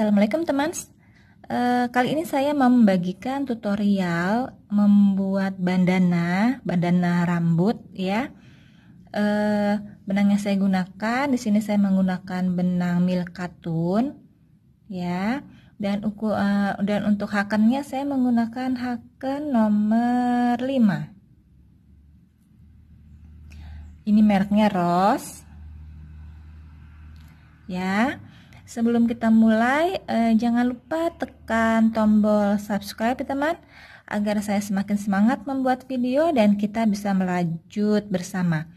Assalamualaikum teman e, Kali ini saya membagikan tutorial membuat bandana, bandana rambut ya e, Benang yang saya gunakan, di sini saya menggunakan benang milk katun ya dan, uku, e, dan untuk hakennya saya menggunakan haken nomor 5 Ini mereknya Rose Ya, Sebelum kita mulai, eh, jangan lupa tekan tombol subscribe ya, teman, agar saya semakin semangat membuat video dan kita bisa melanjut bersama.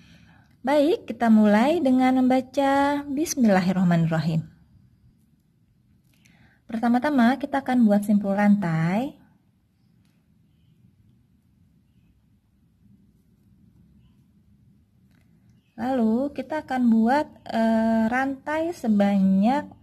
Baik, kita mulai dengan membaca Bismillahirrahmanirrahim. Pertama-tama kita akan buat simpul rantai. Lalu kita akan buat e, rantai sebanyak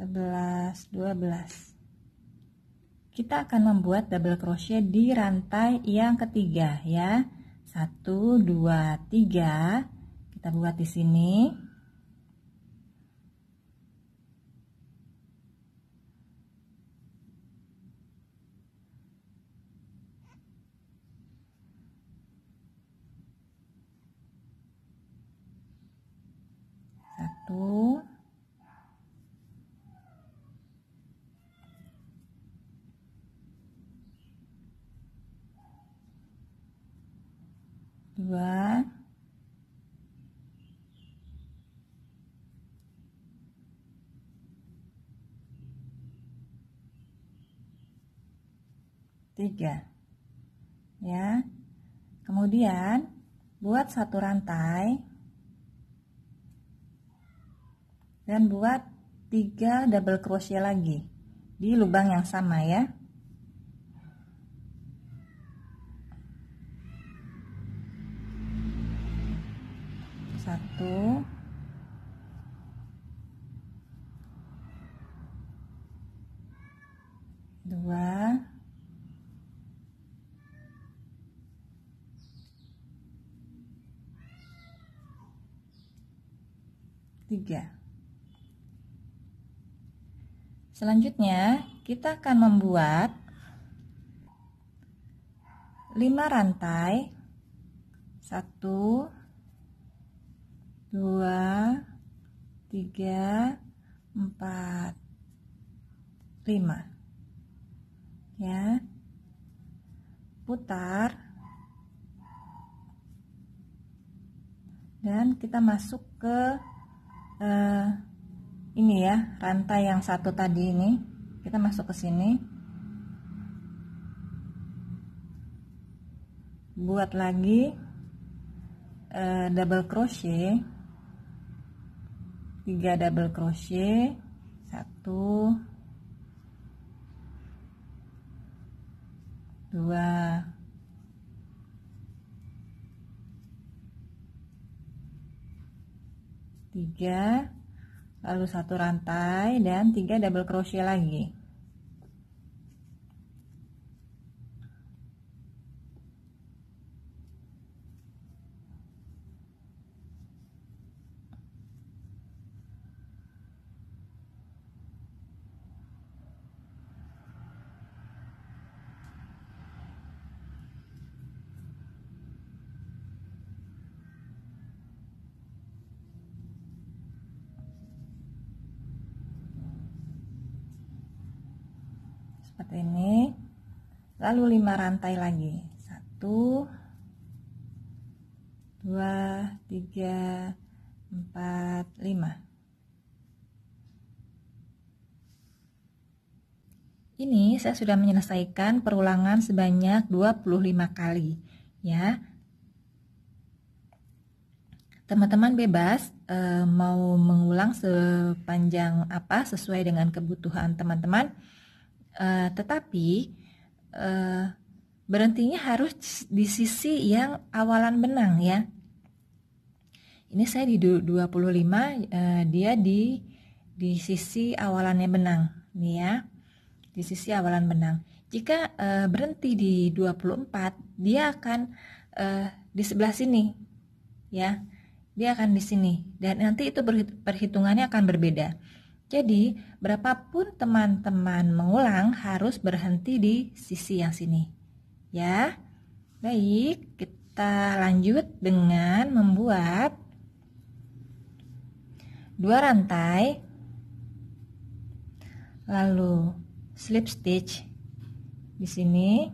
11, 12. Kita akan membuat double crochet di rantai yang ketiga ya. 1 2 3 kita buat di sini. Oh 3 ya kemudian buat satu rantai dan buat tiga double crochet lagi di lubang yang sama ya satu 3. Selanjutnya, kita akan membuat 5 rantai 1 2 3 4 5 ya putar dan kita masuk ke uh, ini ya rantai yang satu tadi ini kita masuk ke sini buat lagi uh, double crochet tiga double crochet satu dua 3 lalu satu rantai dan 3 double crochet lagi seperti ini lalu 5 rantai lagi 1 2 3 4 5 ini saya sudah menyelesaikan perulangan sebanyak 25 kali ya teman-teman bebas e, mau mengulang sepanjang apa sesuai dengan kebutuhan teman-teman Eh, tetapi uh, berhentinya harus di sisi yang awalan benang ya. Ini saya di 25 uh, eh, dia di di sisi awalannya benang nih ya. Di sisi awalan benang. Jika uh, berhenti di 24, dia akan uh, di sebelah sini. Ya. Dia akan di sini dan nanti itu perhitungannya akan berbeda. Jadi, berapapun teman-teman mengulang harus berhenti di sisi yang sini. Ya. Baik, kita lanjut dengan membuat dua rantai lalu slip stitch di sini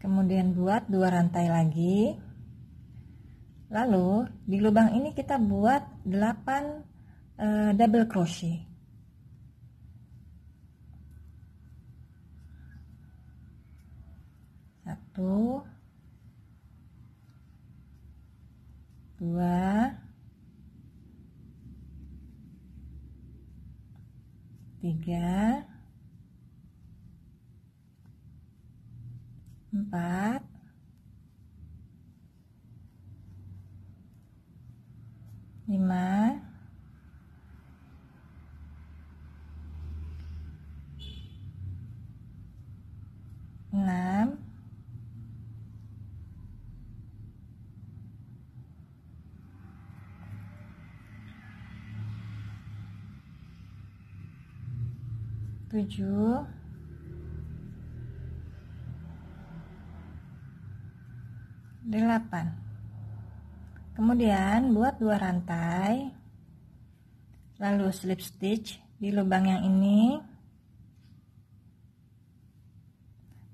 kemudian buat dua rantai lagi lalu di lubang ini kita buat 8 uh, eh, double crochet satu dua tiga empat lima enam tujuh delapan kemudian buat dua rantai lalu slip stitch di lubang yang ini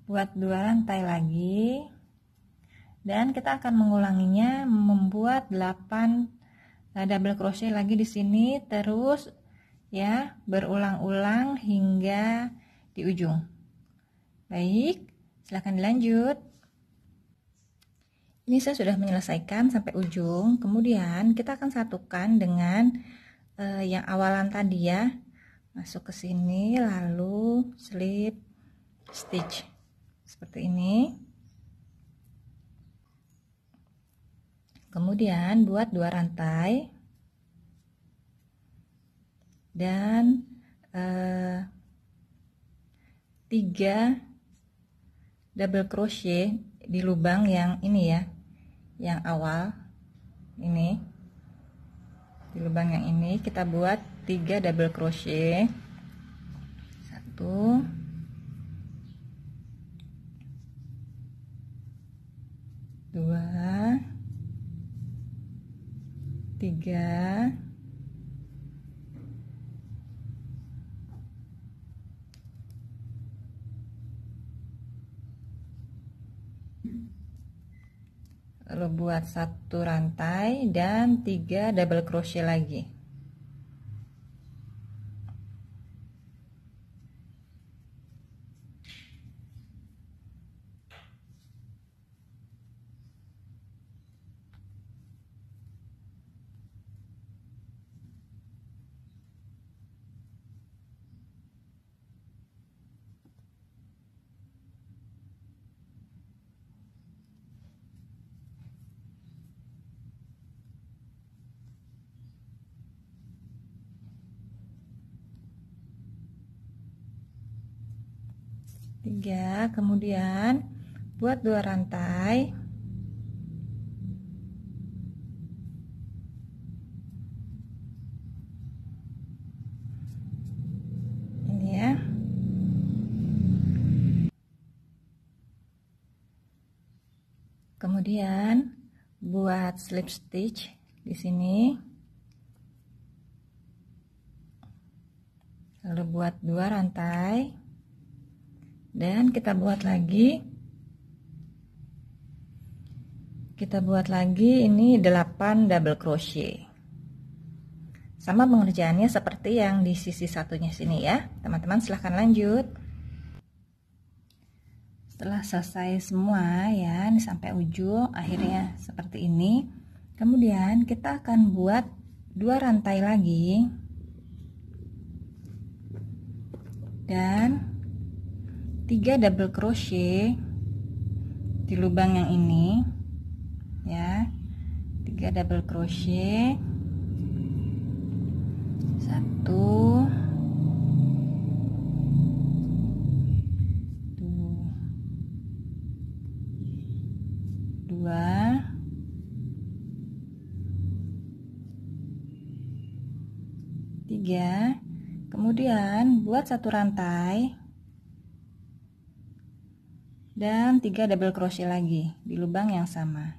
buat dua rantai lagi dan kita akan mengulanginya membuat 8 eh, double crochet lagi di sini terus ya berulang-ulang hingga di ujung baik silahkan dilanjut ini saya sudah menyelesaikan sampai ujung kemudian kita akan satukan dengan eh, yang awalan tadi ya masuk ke sini lalu slip stitch seperti ini kemudian buat dua rantai dan eh, tiga double crochet di lubang yang ini ya yang awal ini di lubang yang ini kita buat 3 double crochet 1 2 3 buat satu rantai dan tiga double crochet lagi 3 kemudian buat dua rantai ini ya kemudian buat slip stitch di sini lalu buat dua rantai dan kita buat lagi kita buat lagi ini 8 double crochet sama pengerjaannya seperti yang di sisi satunya sini ya teman-teman silahkan lanjut setelah selesai semua ya ini sampai ujung akhirnya seperti ini kemudian kita akan buat dua rantai lagi dan 3 double crochet di lubang yang ini ya 3 double crochet 1 2 3 kemudian buat satu rantai dan 3 double crochet lagi di lubang yang sama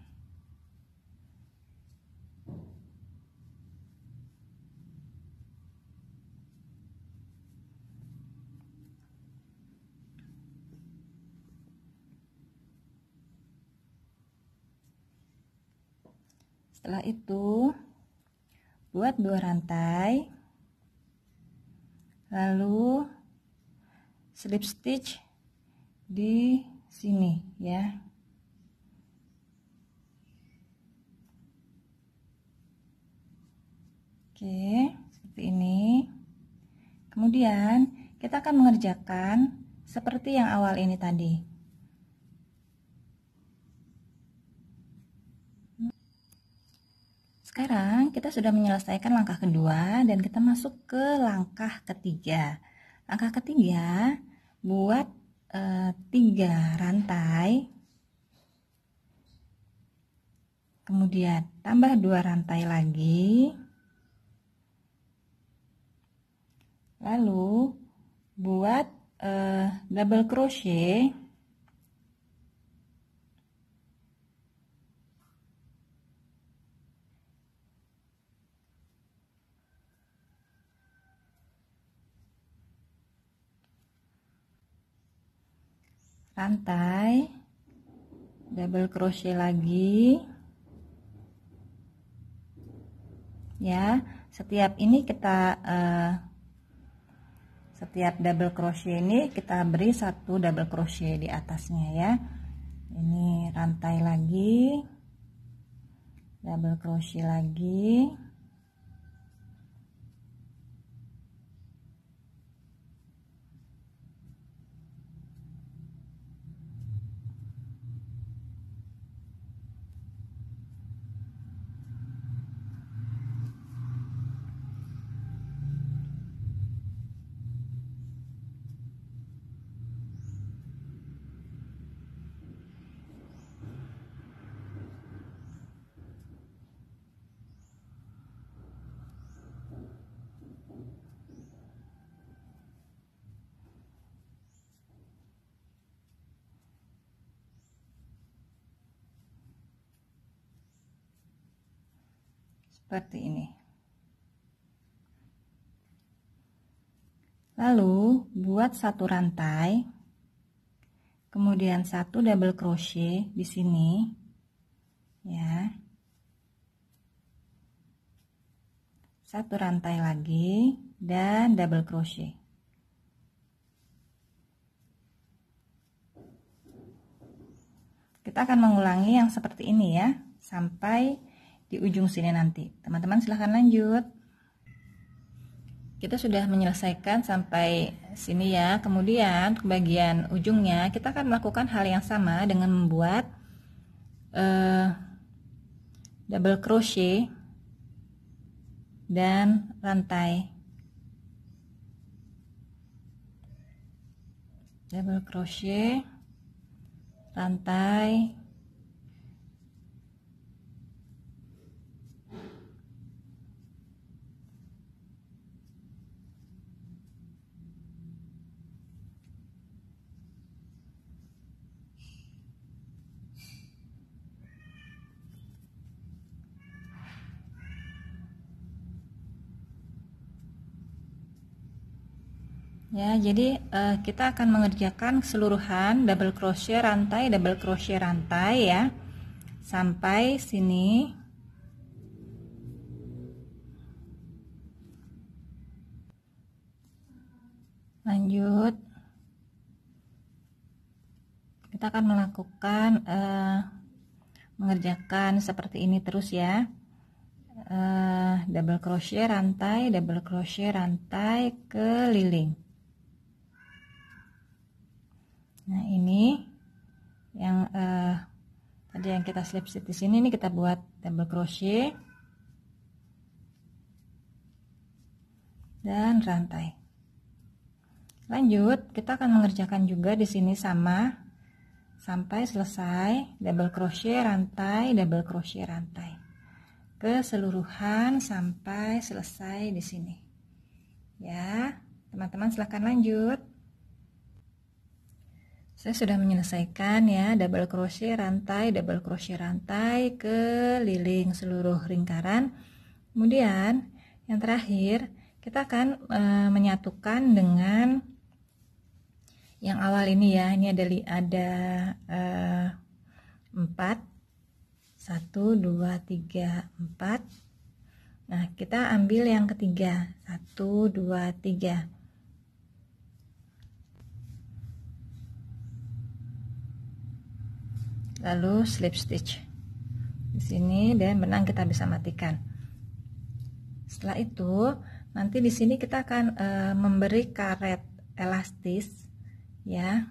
Setelah itu, buat dua rantai, lalu slip stitch di sini ya oke seperti ini kemudian kita akan mengerjakan seperti yang awal ini tadi Sekarang kita sudah menyelesaikan langkah kedua dan kita masuk ke langkah ketiga. Langkah ketiga, buat Eh, tiga rantai kemudian tambah dua rantai lagi lalu buat e, double crochet rantai double crochet lagi ya setiap ini kita uh, setiap double crochet ini kita beri satu double crochet di atasnya ya ini rantai lagi double crochet lagi seperti ini. Lalu buat satu rantai, kemudian satu double crochet di sini, ya. Satu rantai lagi dan double crochet. Kita akan mengulangi yang seperti ini ya, sampai di ujung sini nanti teman-teman silahkan lanjut kita sudah menyelesaikan sampai sini ya kemudian ke bagian ujungnya kita akan melakukan hal yang sama dengan membuat uh, double crochet dan rantai double crochet rantai ya jadi uh, kita akan mengerjakan keseluruhan double crochet rantai double crochet rantai ya sampai sini lanjut kita akan melakukan uh, mengerjakan seperti ini terus ya uh, double crochet rantai double crochet rantai keliling nah ini yang eh, tadi yang kita slip stitch di sini ini kita buat double crochet dan rantai lanjut kita akan mengerjakan juga di sini sama sampai selesai double crochet rantai double crochet rantai keseluruhan sampai selesai di sini ya teman-teman silahkan lanjut saya sudah menyelesaikan ya double crochet rantai double crochet rantai ke liling seluruh lingkaran kemudian yang terakhir kita akan e, menyatukan dengan yang awal ini ya ini ada ada e, 4 1 2 3 4 nah kita ambil yang ketiga 1 2 3 lalu slip stitch di sini dan benang kita bisa matikan setelah itu nanti di sini kita akan e, memberi karet elastis ya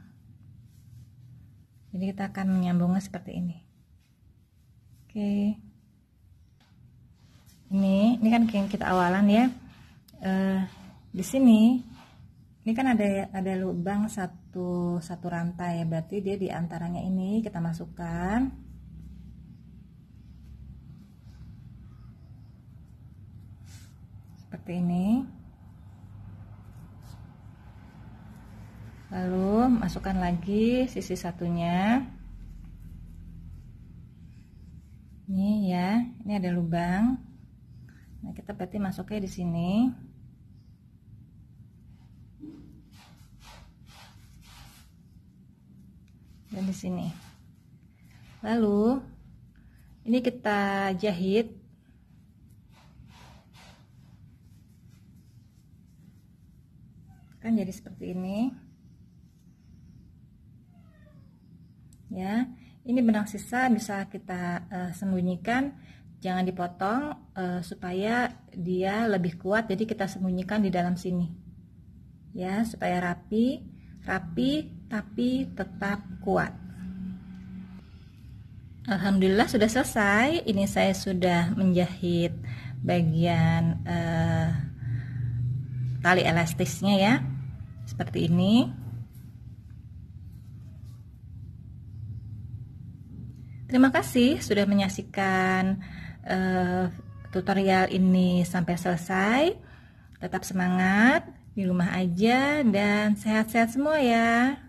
jadi kita akan menyambungnya seperti ini oke ini ini kan yang kita awalan ya e, di sini ini kan ada ada lubang satu satu rantai berarti dia di antaranya ini kita masukkan seperti ini lalu masukkan lagi sisi satunya ini ya ini ada lubang nah kita berarti masuknya di sini dan di sini lalu ini kita jahit kan jadi seperti ini ya ini benang sisa bisa kita uh, sembunyikan jangan dipotong uh, supaya dia lebih kuat jadi kita sembunyikan di dalam sini ya supaya rapi rapi tapi tetap kuat. Alhamdulillah sudah selesai. Ini saya sudah menjahit bagian eh, tali elastisnya ya. Seperti ini. Terima kasih sudah menyaksikan eh, tutorial ini sampai selesai. Tetap semangat di rumah aja dan sehat-sehat semua ya.